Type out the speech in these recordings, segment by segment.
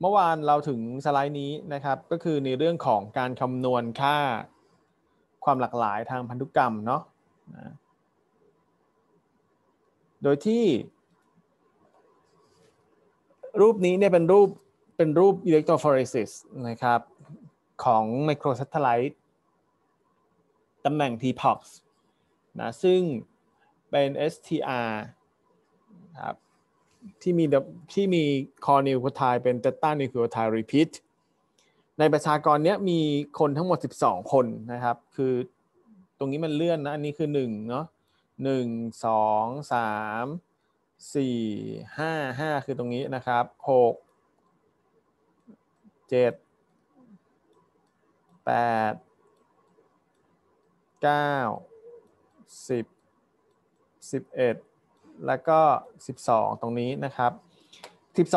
เมื่อวานเราถึงสไลด์นี้นะครับก็คือในเรื่องของการคำนวณค่าความหลากหลายทางพันธุกรรมเนาะโดยที่ รูปนี้เนี่ยเป็นรูป เป็นรูปอิเล็กโทรฟอเรซิสนะครับ ของไมโครซัตเทไลท์ตำแหน่ง TPOX นะ ซึ่งเป็น STR ครับที่มีที่มี คอนิวโคไทเป็นเตต้า นิวโคไทรีพิตใน ประชากรเนี้ยมีคนทั้งหมด 12 คน นะครับ คือตรงนี้ มัน เลื่อน นะ อันนี้ คือ 1 เนาะหนึ่งสองสามสี่ห้าห้าคือ ตรงนี้ นะครับหกเจ็ดแปดเก้าสิบสิบเอ็ดแล้วก็ 12 ตรงนี้นะครับ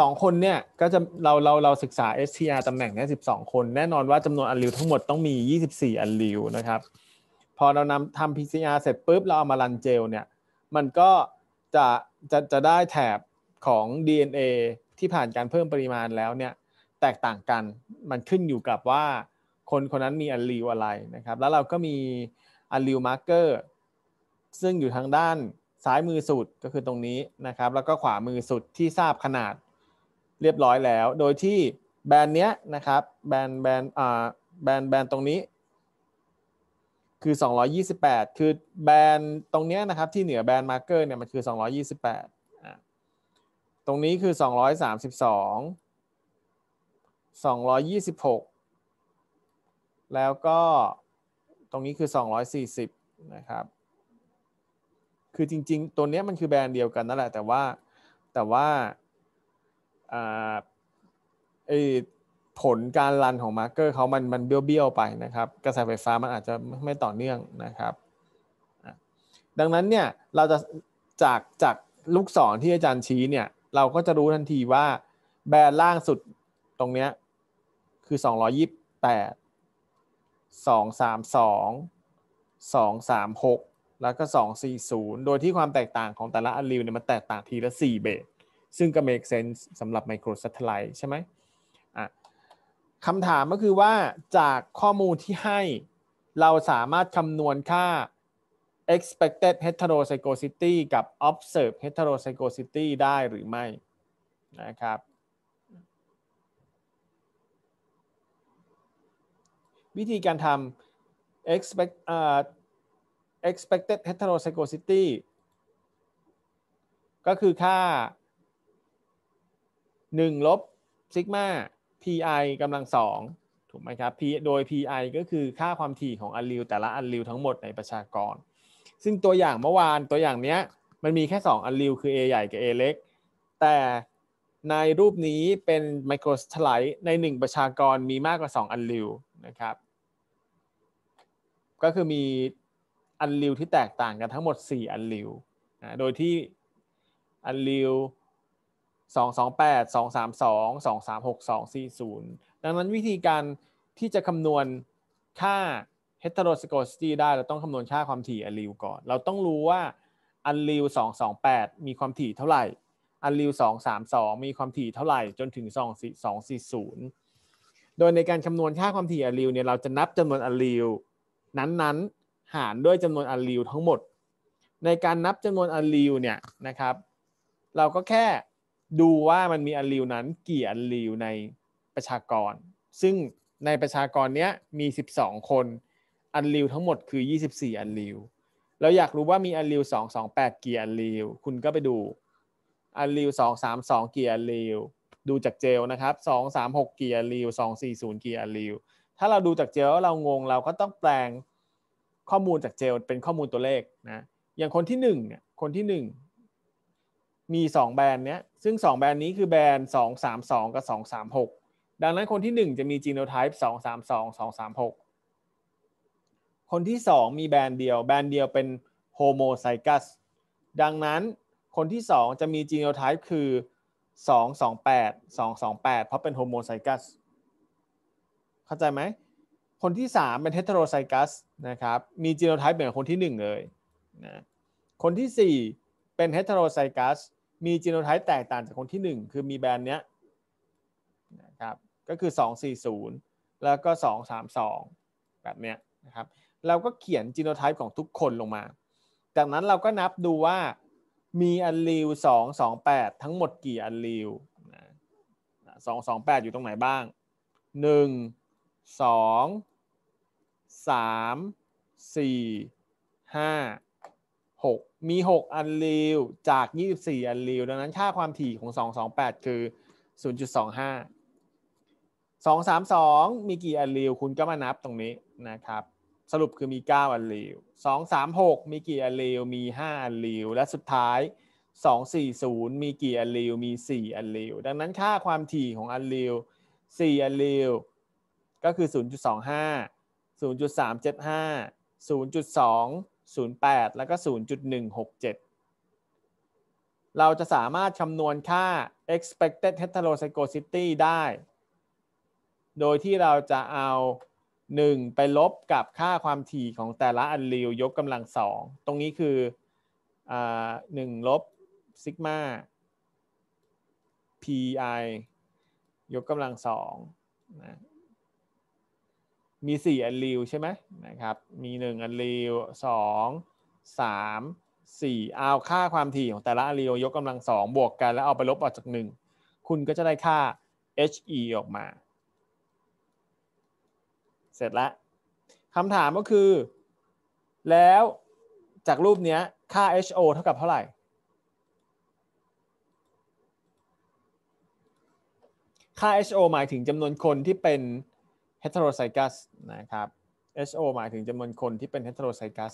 12 คนเนี่ยก็จะเราเราเราศึกษา STR ตำแหน่งเนี่ย12 คนแน่นอนว่าจำนวนอันลิวทั้งหมดต้องมี 24อันลิวนะครับ พอเรานำทำ PCR เสร็จปุ๊บเราเอามารันเจลเนี่ยมันก็จะจะจะได้แถบของ DNA ที่ผ่านการเพิ่มปริมาณแล้วเนี่ยแตกต่างกัน มันขึ้นอยู่กับว่า คนคนนั้นมีอันลิวอะไรนะครับแล้วเราก็มีอันลิวมาร์เกอร์ซึ่งอยู่ทางด้านซ้ายมือสุดก็คือตรงนี้นะครับ แล้วก็ขวามือสุดที่ทราบขนาดเรียบร้อยแล้ว โดยที่แบรนด์เนี้ยนะครับแบรนด์แบรนด์อ่าแบรนด์แบรนด์ตรงนี้ คือ 228 คือแบรนด์ตรงเนี้ยนะครับ ที่เหนือแบรนด์มาร์เกอร์เนี่ยมันคือ 228ตรงนี้คือ 232 226 แล้วก็ตรงนี้คือ 240 นะครับคือจริง ๆ ตัวเนี้ยมันคือแบรนด์เดียวกันนั่นแหละ แต่ว่าแต่ว่าอไอผลการรันของมาร์เกอร์เขามันมันเบี้ยวๆไปนะครับ กระแสไฟฟ้ามันอาจจะไม่ต่อเนื่องนะครับ ดังนั้นเนี่ยเราจะจากจากลูกศรที่อาจารย์ชี้เนี่ย เราก็จะรู้ทันทีว่าแบรนด์ล่างสุดตรงเนี้ยคือ 228 232 236แล้วก็240 โดยที่ความแตกต่างของแต่ละอันริวเนี่ยมันแตกต่างทีละ4เบสซึ่งก็ make sense สำหรับไมโครซัตเทไลท์ใช่ไหมอ่ะคำถามก็คือว่าจากข้อมูลที่ให้เราสามารถคำนวณค่า expected heterozygosity กับ observed heterozygosity ได้หรือไม่ นะครับ วิธีการทำ expect expected heterozygosity ก็คือค่า1ลบซิกมา pi กำลังสองถูกไหมครับ P โดย pi ก็คือค่าความถี่ของอัลลิวแต่ละอัลลิวทั้งหมดในประชากร ซึ่งตัวอย่างเมื่อวานตัวอย่างเนี้ยมันมีแค่ 2 อัลลิวคือ a ใหญ่กับ a เล็ก แต่ในรูปนี้เป็นไมโครสไลด์ใน 1 ประชากรมีมากกว่า 2 อันลิวนะครับ ก็คือมีอันริวที่แตกต่างกันทั้งหมด4อันริวนะโดยที่อันริว2 2 8 2 3 2 2 3 6 2 4 0 ดังนั้นวิธีการที่จะคำนวณค่า h e t e r o s c o s i t y ได้เราต้องคำนวณค่าความถี่อันริวก่อน เราต้องรู้ว่าอันริว2 2 8 มีความถี่เท่าไหร่อันริว2 3 2 มีความถี่เท่าไหร่จนถึง2 4 2 4 0 โดยในการคำนวณค่าความถี่อันริวเนี่ยเราจะนับจำนวนอันริวนั้นๆหารด้วยจำนวนอัลลิวทั้งหมด ในการนับจำนวนอัลลิวเนี่ยนะครับเราก็แค่ดูว่ามันมีอัลลิวนั้นกี่อัลลิวในประชากร ซึ่งในประชากรเนี้ยมี 12 คนอัลริวทั้งหมดคือ 24อัลริวเราอยากรู้ว่ามีอัลริว2 2 8กี่อัลริวคุณก็ไปดูอัลริว2 3 2 กี่อัลริวดูจากเจลนะครับ2 3 6กี่อัลริว2 4 0กี่อัลริวถ้าเราดูจากเจลแล้วเรางงเราก็ต้องแปลงข้อมูลจากเจล เป็นข้อมูลตัวเลขนะอย่างคนที่1เนี่ยคนที่1มี 2 แบรนด์เนี้ยซึ่ง 2 แบรนด์นี้คือแบรนด์232 กับ 236 ดังนั้นคนที่ 1 จะมีจีโนไทป์232 236 คนที่ 2 มีแบรนด์เดียว แบรนด์เดียวเป็นโฮโมไซกัสดังนั้นคนที่ 2 จะมีจีโนไทป์คือ 228 228 เพราะเป็นโฮโมไซกัสเข้าใจไหมคนที่ 3 เป็นเทตโรไซกัสนะครับ มีจีโนไทป์เหมือนคนที่ 1 เลยนะ คนที่ 4 เป็นเทตโรไซกัส มีจีโนไทป์แตกต่างจากคนที่ 1 คือมีแบรนด์เนี้ยนะครับ ก็คือ 240 แล้วก็ 232 แบบเนี้ยนะครับ เราก็เขียนจีโนไทป์ของทุกคนลงมา จากนั้นเราก็นับดูว่ามีอัลลีว228 ทั้งหมดกี่อัลลีว228 อยู่ตรงไหนบ้าง 1 2สามสี่ห้าหกมีหกอันรีวจากยี่สิบสี่อันรีวดังนั้นค่าความถี่ของสองสองแปดคือศูนย์จุดสองห้าสองสามสองมีกี่อันรีวคุณก็มานับตรงนี้นะครับ สรุปคือมีเก้าอันรีวสองสามหกมีกี่อันรีวมีห้าอันรีวและสุดท้ายสองสี่ศูนย์มีกี่อันรีวมีสี่อันรีวดังนั้นค่าความถี่ของอันรีวสี่อันรีวก็คือศูนย์จุดสองห้า0.375 0.2 08 แล้วก็ 0.167 เราจะสามารถคำนวณค่า expected heterozygosity ได้ โดยที่เราจะเอา 1 ไปลบกับค่าความถี่ของแต่ละอันรีวยกกำลังสอง ตรงนี้คือ 1ลบซิกมา pi ยกกำลังสองมี 4 อันริวใช่ไหมนะครับ มี 1 อันริว2 3 4 เอาค่าความถี่ของแต่ละอันริวยกกำลัง 2 บวกกัน แล้วเอาไปลบออกจาก 1 คุณก็จะได้ค่า he ออกมา เสร็จแล้ว คำถามก็คือ แล้วจากรูปนี้ค่า ho เท่ากับเท่าไหร่ ค่า ho หมายถึงจำนวนคนที่เป็น h e t e r o z y g o u นะครับ s o หมายถึงจำนวนคนที่เป็นเฮ t e r o z y g o u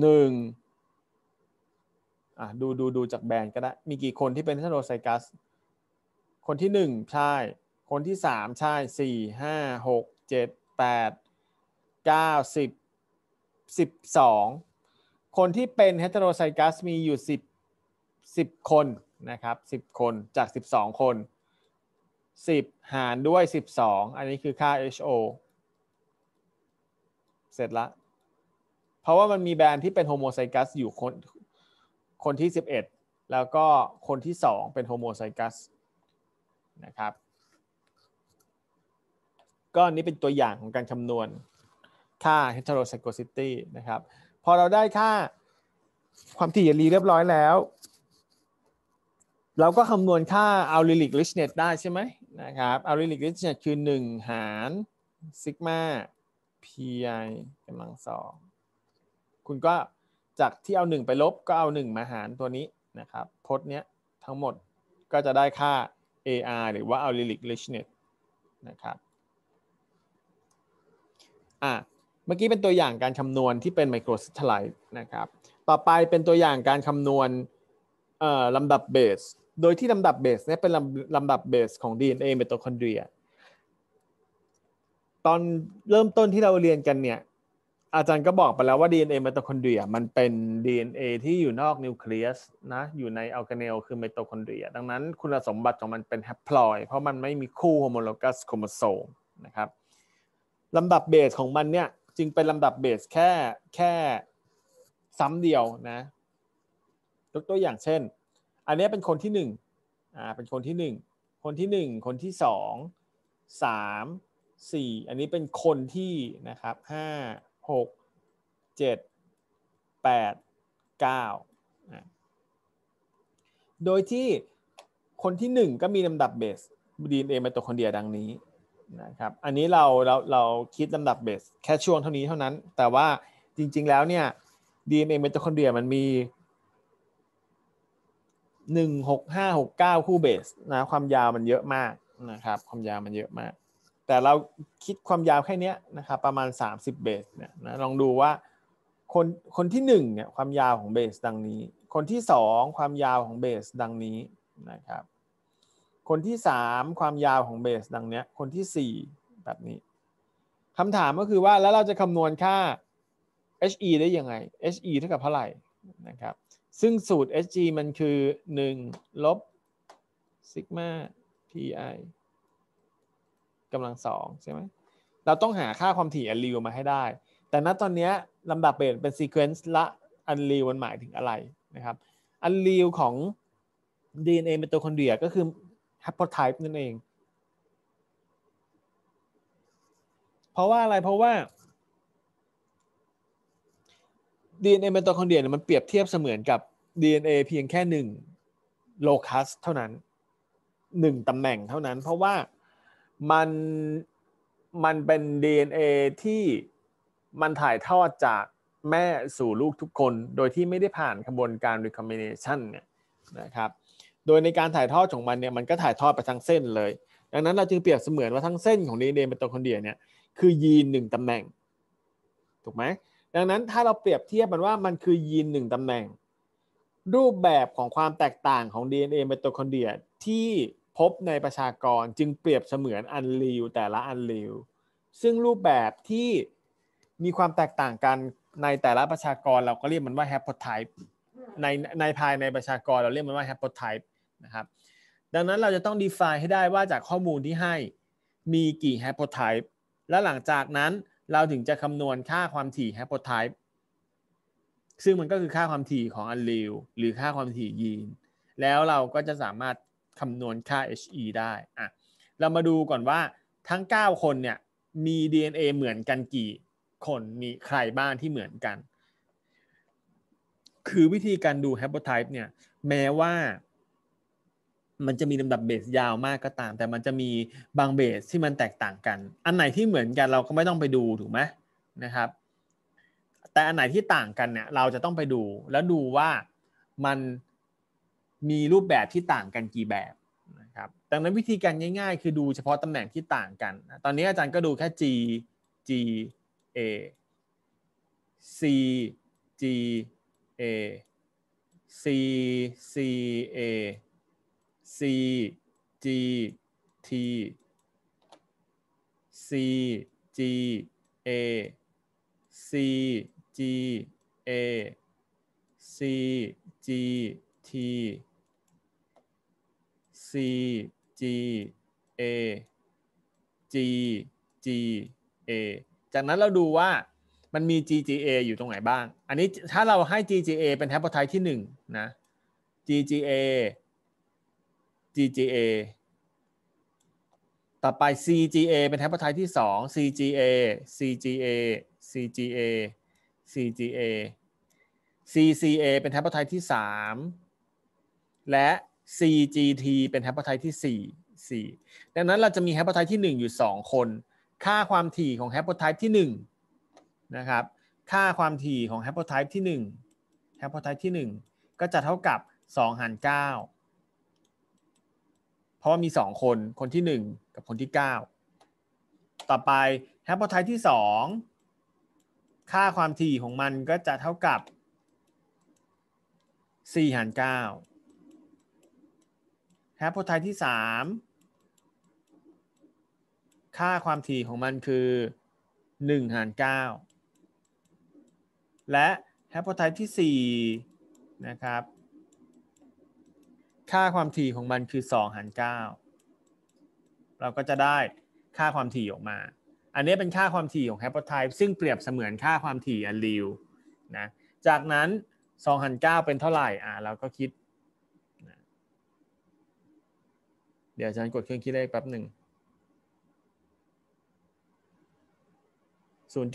หนึ่งดูดูดูจากแบรนก็ได้มีกี่คนที่เป็นเฮ t e r o z y g o u คนที่หนึ่งใช่ คนที่สามใช่สี่ห้าหกเจ็ดแปดเก้าสิบสิบสองคนที่เป็นเฮตโรไซกัสมีอยู่สิบสิบคนนะครับสิบคนจากสิบสองคน10 หารด้วย 12 อันนี้คือค่า HO เสร็จละเพราะว่ามันมีแบรนด์ที่เป็นโฮโมไซกัสอยู่คนคนที่ 11 แล้วก็คนที่ 2 เป็นโฮโมไซกัสนะครับ ก็นี้เป็นตัวอย่างของการคำนวณค่า h e t e r o c y g o s i t y นะครับ พอเราได้ค่าความถี่ยาลีเรียบร้อยแล้ว เราก็คำนวณค่า allelic richness ได้ใช่ไหมนะครับอาลิลิกเิชแ่นคือ 1 หารซิกมา pi กำลังสองคุณก็จากที่เอา 1 ไปลบก็เอา 1 มาหารตัวนี้นะครับพจน์เนี้ยทั้งหมดก็จะได้ค่า AR หรือว่าอ u ลิ l i a r y r i c h นะครับ อ่ะเมื่อกี้เป็นตัวอย่างการคำนวณที่เป็นไมโครสตทไลท์นะครับ ต่อไปเป็นตัวอย่างการคำนวณลำดับเบสโดยที่ลำดับเบสเนี่ยเป็นลำลำดับเบสของ DNA เมตคอนเดรียตอนเริ่มต้นที่เราเรียนกันเนี่ย อาจารย์ก็บอกไปแล้วว่า DNA เมตคอนเดรียมันเป็น DNA ที่อยู่นอกนิวเคลียสนะอยู่ในอัร์กเนลคือเมตคอนเดรียดังนั้นคุณสมบัติของมันเป็นแฮปพลอยเพราะมันไม่มีคู่โฮโมโลกัสโครโมโซมนะครับ ลำดับเบสของมันเนี่ยจึงเป็นลำดับเบสแค่แค่ซ้ำเดียวนะยกตัวอย่างเช่นอันนี้เป็นคนที่หนึ่งอ่า เป็นคนที่หนึ่งคนที่หนึ่งคนที่สองสามสี่อันนี้เป็นคนที่นะครับห้าหกเจ็ดแปดเก้าโดยที่คนที่หนึ่งก็มีลำดับเบสดีนเอมาตัวคนเดียวดังนี้นะครับ อันนี้เราเราเราคิดลำดับเบสแค่ช่วงเท่านี้เท่านั้น แต่ว่าจริงๆแล้วเนี่ย DNA เอมตวคนเดียมันมีหนึ่งหกห้าหกเก้าคู่เบสนะ ความยาวมันเยอะมากนะครับ ความยาวมันเยอะมาก แต่เราคิดความยาวแค่นี้นะครับ ประมาณ 30เบสเนี่ยนะลองดูว่าคนคนที่1เนี่ยความยาวของเบสดังนี้ คนที่ 2 ความยาวของเบสดังนี้นะครับ คนที่ 3 ความยาวของเบส ดังเนี้ยคนที่4แบบนี้คำถามก็คือว่าแล้วเราจะคำนวณค่า he ได้ยังไง he เท่ากับเท่าไหร่นะครับซึ่งสูตร SG มัน คือ1ลบซิกมา pi กำลังสองใช่ไหมเราต้องหาค่าความถี่อันริวมาให้ได้ แต่ณตอนนี้ลำดับเปลี่ยนเป็นซีเควนซ์ละ อันริวมันหมายถึงอะไร นะ ครับ อันริวของ DNA เป็นตัวคนเดียก็คือแฮปโปไทป์นั่นเอง เพราะว่า อะไร เพราะว่า DNA เมตาคอนเดรียมันเปรียบเทียบเสมือนกับ DNA เพียงแค่หนึ่งโลคัสเท่านั้นหนึ่งตำแหน่งเท่านั้น เพราะว่ามันมันเป็น DNA ที่ มันถ่ายทอดจากแม่สู่ลูกทุกคน โดยที่ไม่ได้ผ่านกระบวนการ recombination เนี่ยนะครับ โดยในการถ่ายทอดของมันเนี่ยมันก็ถ่ายทอดไปทั้งเส้นเลย ดังนั้นเราจึงเปรียบเสมือนว่าทั้งเส้นของ DNA เป็นตัวคนเดียเนี่ยคือยีนหนึ่งตำแหน่งถูกไหมดังนั้นถ้าเราเปรียบเทียบมันว่ามันคือยีนหนึ่งตำแหน่ง รูปแบบของความแตกต่างของ DNA เมโทคอนเดียที่พบในประชากรจึงเปรียบเสมือนอันลีวแต่ละอันลีวซึ่งรูปแบบที่มีความแตกต่างกันในแต่ละประชากรเราก็เรียกมันว่าแฮปโปไทป์ในในภายในประชากรเราเรียกมันว่าแฮปโปไทป์นะครับดังนั้นเราจะต้อง define ให้ได้ว่าจากข้อมูลที่ให้มีกี่แฮปโปไทป์และหลังจากนั้นเราถึงจะคำนวณค่าความถี่แฮปโปไทป์ซึ่งมันก็คือค่าความถี่ของอันลิวหรือค่าความถี่ยีน แล้วเราก็จะสามารถคำนวณค่า HE ได้อะเรามาดูก่อนว่าทั้ง 9 คนเนี่ยมี DNA เหมือนกันกี่คนมีใครบ้างที่เหมือนกัน คือวิธีการดูแฮปโปไทป์เนี่ยแม้ว่ามันจะมีลำดับเบสยาวมากก็ตาม แต่มันจะมีบางเบส ที่มันแตกต่างกัน อันไหนที่เหมือนกันเราก็ไม่ต้องไปดู ถูกไหมนะครับแต่อันไหนที่ต่างกันเนี่ยเราจะต้องไปดูแล้วดูว่ามันมีรูปแบบที่ต่างกันกี่แบบนะครับดังนั้นวิธีการง่าย ๆ คือดูเฉพาะตำแหน่งที่ต่างกัน ตอนนี้อาจารย์ก็ดูแค่ G G A C G A C C A C G T C G A C G A C G T C G A G G A จากนั้นเราดูว่ามันมี GGA อยู่ตรงไหนบ้าง อันนี้ถ้าเราให้ GGA เป็นแฮปโปรไทที่1นะ GGA GGA ต่อไป CGA เป็นแท็บไทยที่ 2 CGA CGA CGA CGA CCA เป็นแท็บไทยที่ 3 และ CGT เป็นแท็บไทยที่ 4 4 ดังนั้นเราจะมีแท็บไทยที่ 1 อยู่ 2 คน ค่าความถี่ของแท็บไทยที่ 1 นะครับ ค่าความถี่ของแท็บไทยที่1แท็บไทยที่ 1 ก็จะเท่ากับ2หาร9เพราะมีสองคน คนที่หนึ่งกับคนที่เก้าต่อไป แฮปโปไท์ที่สองค่าความถี่ของมันก็จะเท่ากับ 4 หาร9แฮปโปไท์ที่ 3 ค่าความถี่ของมันคือ 1 หาร 9 และแฮปโปไท์ที่ 4 นะครับค่าความถี่ของมันคือ2หาร9เราก็จะได้ค่าความถี่ออกมา อันนี้เป็นค่าความถี่ของแฮปปอไทป์ซึ่งเปรียบเสมือนค่าความถี่อันริวนะจากนั้น2หาร9เป็นเท่าไหร่อ่าเราก็คิด เดี๋ยวอาจารย์กดเครื่องคิดเลขแป๊บหนึ่ง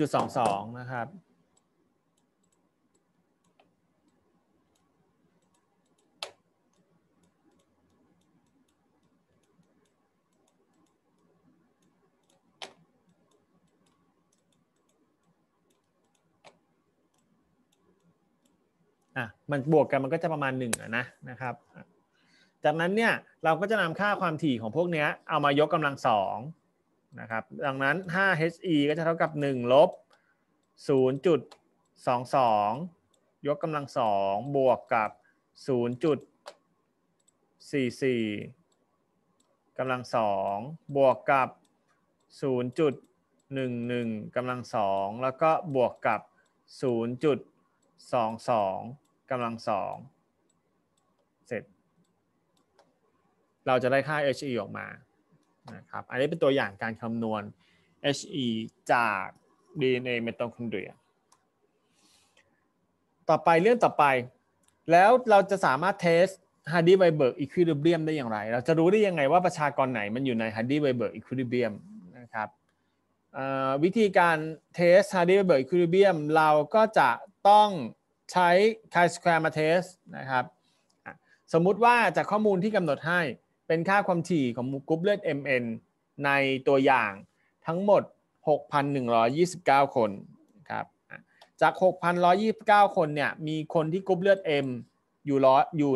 0.22 นะครับ่ะมันบวกกันมันก็จะประมาณหนึ่ะนะนะครับ จากนั้นเนี่ย เราก็จะนำค่าความถี่ของพวกเนี้ยเอามายกกำลังสองนะครับดังนั้น 5he ก็จะเท่ากับ 1 ลบ 0.22 ยกกำลังสองบวกกับ 0.44กำลังสองบวกกับ 0.11กำลังสองแล้วก็บวกกับ 0.22กำลังสองเสร็จ เราจะได้ค่า HE ออกมานะครับอันนี้เป็นตัวอย่างการคำนวณ HE จาก DNA เมตาคอนเดรียต่อไปเรื่องต่อไปแล้วเราจะสามารถเทสฮาร์ดีไวเบิร์กอีควิลิเบียมได้อย่างไร เราจะรู้ได้ยังไงว่าประชากรไหนมันอยู่ในฮาร์ดีไวเบิร์กอีควิลิเบียมนะครับวิธีการเทสฮาร์ดีไวเบิร์กอีควิลิเบียมเราก็จะต้องใช้ chi-square มาเทสนะครับ สมมุติว่าจากข้อมูลที่กำหนดให้เป็นค่าความถี่ของกรุ๊ปเลือด MN ในตัวอย่างทั้งหมด 6,129 คนครับ จาก 6,129 คนเนี่ย มีคนที่กรุ๊ปเลือด M อยู่ร้ออยู่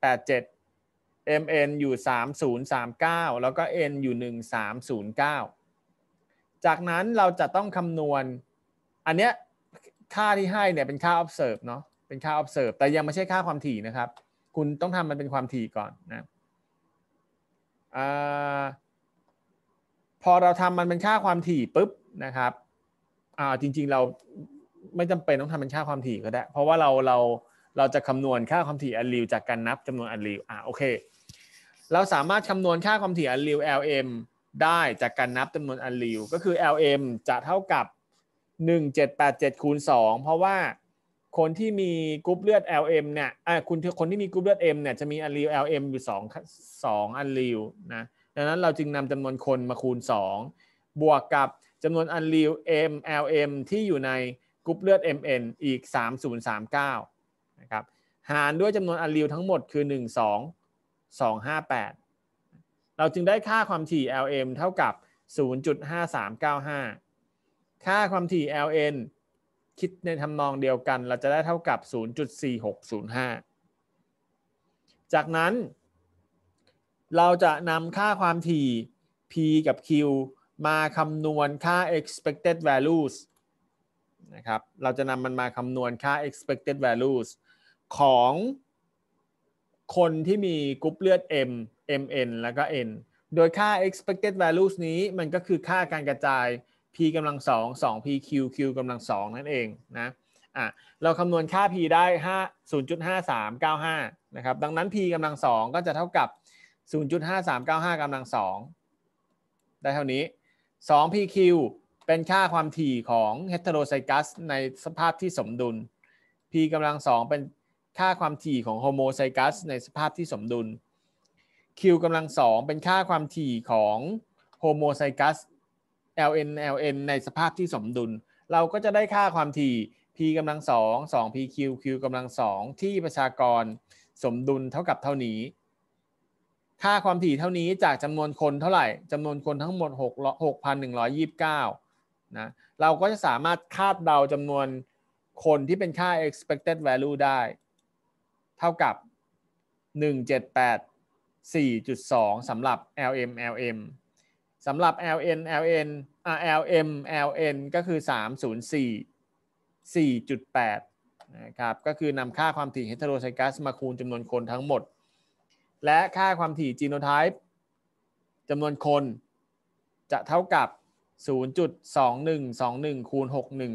1,787 MN อยู่ 3039 แล้วก็ N อยู่ 1309 จากนั้นเราจะต้องคำนวณอันเนี้ยค่าที่ให้เนี่ยเป็นค่า observe เนาะเป็นค่า observe แต่ยังไม่ใช่ค่าความถี่นะครับ คุณต้องทำมันเป็นความถี่ก่อนนะอพอเราทำมันเป็นค่าความถี่ปุ๊บนะครับ อ่า จริงๆเราไม่จำเป็นต้องทำเป็นค่าความถี่ก็ได้ เพราะว่าเราเราเราจะคำนวณค่าความถี่อันริวจากการนับจำนวนอันริวอ่าโอเค เราสามารถคำนวณค่าความถี่อันริว LM ได้จากการนับจำนวนอันริวก็คือ LM จะเท่ากับ1787 คูณ 2 เพราะว่าคนที่มีกรุ๊ปเลือด LM เนี่ยอ่าคุณคนที่มีกรุ๊ปเลือด M เนี่ยจะมีอันลีว LM อยู่2 2อันลีวนะดังนั้นเราจึงนำจำนวนคนมาคูณ 2 บวกกับจำนวนอันลีว M LM ที่อยู่ในกรุ๊ปเลือด MN อีก 3039นะครับหารด้วยจำนวนอันลีวทั้งหมดคือ 12258 เราจึงได้ค่าความถี่ LM เท่ากับ 0.5395ค่าความถี่ ln คิดในทำนองเดียวกัน เราจะได้เท่ากับ 0.4605 จากนั้น เราจะนำค่าความถี่ p กับ q มาคำนวณค่า expected values นะครับ เราจะนำมันมาคำนวณค่า expected values ของคนที่มีกรุ๊ปเลือด M MN แล้วก็ N โดยค่า expected values นี้มันก็คือค่าการกระจาย p กำลังสองสอง p q q กำลังสองนั่นเองนะอ่ะเราคำนวณค่า p ได้5 0.5395นะครับดังนั้น p กำลังสองก็จะเท่ากับ 0.5395กำลังสองได้เท่านี้2 pq เป็นค่าความถี่ของเฮตโรไซกัส ในสภาพที่สมดุล p กำลังสองเป็นค่าความถี่ของโฮโมไซกัสในสภาพที่สมดุล q กำลังสองเป็นค่าความถี่ของโฮโมไซกัส ln ln ในสภาพที่สมดุล เราก็จะได้ค่าความถี่ p กำลังสองสอง pq q กำลังสองที่ประชากรสมดุลเท่ากับเท่านี้ ค่าความถี่เท่านี้จากจำนวนคนเท่าไหร่จำนวนคนทั้งหมด6 6,129นะเราก็จะสามารถคาดเดาจำนวนคนที่เป็นค่า expected value ได้ เท่ากับ 178 4.2สำหรับ l m LM. สำหรับ LN LN อ LM LN ก็คือ 304 4.8นะครับ ก็คือนำค่าความถี่เฮตโรไซกัสมาคูณจำนวนคนทั้งหมด และค่าความถี่จีโนไทป์จำนวนคนจะเท่ากับ 0.2121คูณ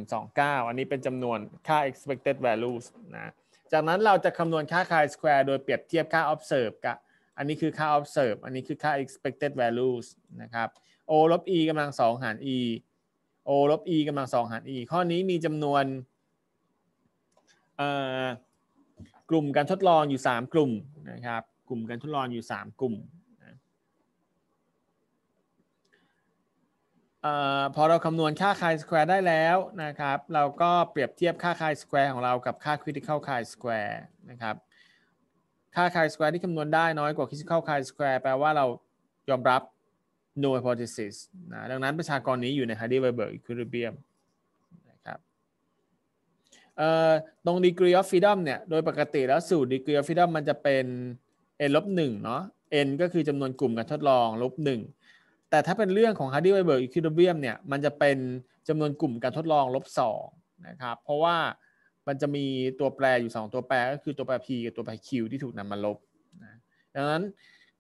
6129 อันนี้เป็นจำนวนค่า expected values นะ จากนั้นเราจะคำนวณค่า chi square โดยเปรียบเทียบค่า observe กับอันนี้คือค่า observe อันนี้คือค่า expected values นะครับ o ลบ e กำลังสองหาร e o ลบ e กำลังสองหาร e ข้อนี้มีจำนวนกลุ่มการทดลองอยู่ 3 กลุ่มนะครับ กลุ่มการทดลองอยู่ 3 กลุ่มอพอเราคำนวณค่าคายสแควร์ได้แล้วนะครับ เราก็เปรียบเทียบค่าคายสแควร์ของเรากับค่าคริติคอลคายสแควร์นะครับถ้าคายสแควร์ที่คำนวณได้น้อยกว่าคิ i t i c a คายสแควร์แปลว่าเรายอมรับ no hypothesis นะดังนั้นประชากรนี้อยู่ในร์ดีไวเบิร์ r อิคิ i l i เบียมนะครับตรง degree of freedom เนี่ยโดยปกติแล้วสูตร degree of freedom มันจะเป็น n ลบหนึ่งเนาะ n ก็คือจำนวนกลุ่มการทดลองลบหนึ่งแต่ถ้าเป็นเรื่องของร์ดีไวเบิร์ r อิคิ i l i เบียมเนี่ยมันจะเป็นจำนวนกลุ่มการทดลองลบสองนะครับ เพราะว่ามันจะมีตัวแปรอยู่ 2 ตัวแปรก็คือตัวแปร p กับตัวแปร q ที่ถูกนำมาลบนะดังนั้น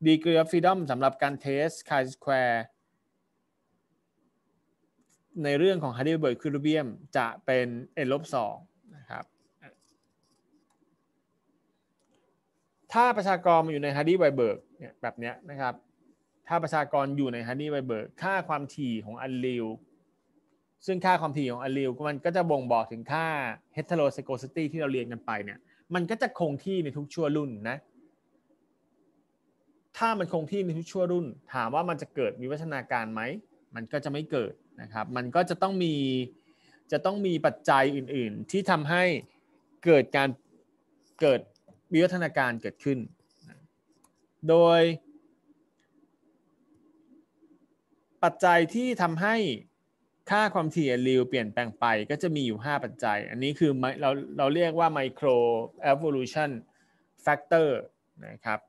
ดีก e e of ฟ r e ีด o มสำหรับการเทสคายสแควร์ในเรื่องของฮาร์ดเบิร์ดคิวรูเบียม จะเป็น n ลบ2นะครับ ถ้าประชากรอยู่ในฮาร์ดิวเบิร์กเนี่ยแบบเนี้ยนะครับ ถ้าประชากรอยู่ในฮาร์ดี้ไวเบิร์กค่าความถี่ของอันริวซึ่งค่าความถี่ของอะลิลมันก็จะบ่งบอกถึงค่าเ e t โร o ซโ g ซิตี้ที่เราเรียนกันไปเนี่ยมันก็จะคงที่ในทุกชั่วรุ่นนะถ้ามันคงที่ในทุกชั่วรุ่น ถามว่ามันจะเกิดมีวัฒนาการไหมมันก็จะไม่เกิดนะครับมันก็จะต้องมีจะต้องมีปัจจัยอื่นๆ ที่ทำให้เกิดการเกิดวิวัฒนาการเกิดขึ้น โดยปัจจัยที่ทำให้ค่าความถี่ริวเปลี่ยนแปลงไปก็จะมีอยู่ 5 ปัจจัย อันนี้คือเราเราเรียกว่า micro evolution factor นะครับ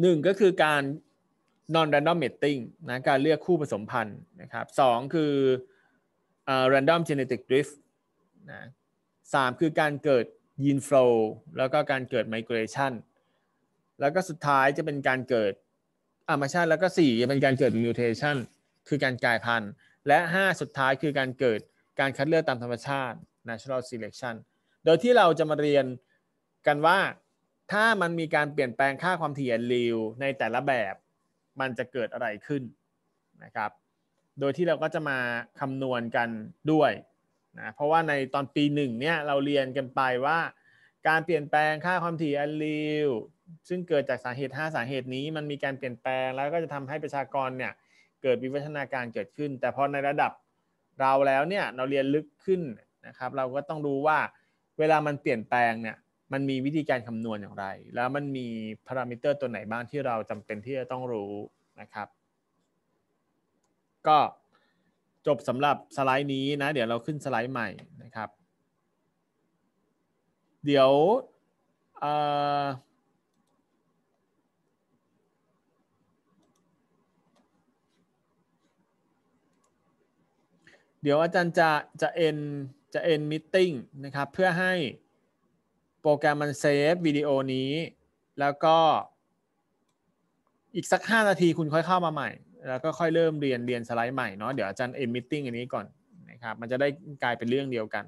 หนึ่งก็คือการ non random mating นะการเลือกคู่ผสมพันธุ์นะครับสองคือ random genetic drift นะสามคือการเกิด gene flow แล้วก็การเกิด migration แล้วก็สุดท้ายจะเป็นการเกิดอ่าไม่ใช่แล้วก็สี่จะเป็นการเกิด mutation คือการกลายพันธุ์และ 5 สุดท้ายคือการเกิดการคัดเลือกตามธรรมชาติ natural selection โดยที่เราจะมาเรียนกันว่าถ้ามันมีการเปลี่ยนแปลงค่าความถี่ e ิวในแต่ละแบบมันจะเกิดอะไรขึ้นนะครับโดยที่เราก็จะมาคำนวณกันด้วยนะเพราะว่าในตอนปีหนึ่งเนี่ยเราเรียนกันไปว่า การเปลี่ยนแปลงค่าความถี่อ l น e ิวซึ่งเกิดจากสาเหตุ 5 สาเหตุนี้มันมีการเปลี่ยนแปลงแล้วก็จะทำให้ประชากรเนี่ยเกิดวิวัฒนาการเกิดขึ้น แต่พอในระดับเราแล้วเนี่ยเราเรียนลึกขึ้นนะครับ เราก็ต้องรู้ว่าเวลามันเปลี่ยนแปลงเนี่ยมันมีวิธีการคำนวณอย่างไร แล้วมันมีพารามิเตอร์ตัวไหนบ้างที่เราจำเป็นที่จะต้องรู้นะครับ ก็จบสำหรับสไลด์นี้นะ เดี๋ยวเราขึ้นสไลด์ใหม่นะครับ เดี๋ยวเดี๋ยวอาจารย์จะจะเอ็นจะเอ็นมิทติ้งนะครับเพื่อให้โปรแกรมมันเซฟวิดีโอนี้ แล้วก็อีกสัก 5 นาทีคุณค่อยเข้ามาใหม่ แล้วก็ค่อยเริ่มเรียน เรียนสไลด์ใหม่เนาะเดี๋ยวอาจารย์เอ็นมิทติ้งอันนี้ก่อนนะครับมันจะได้กลายเป็นเรื่องเดียวกัน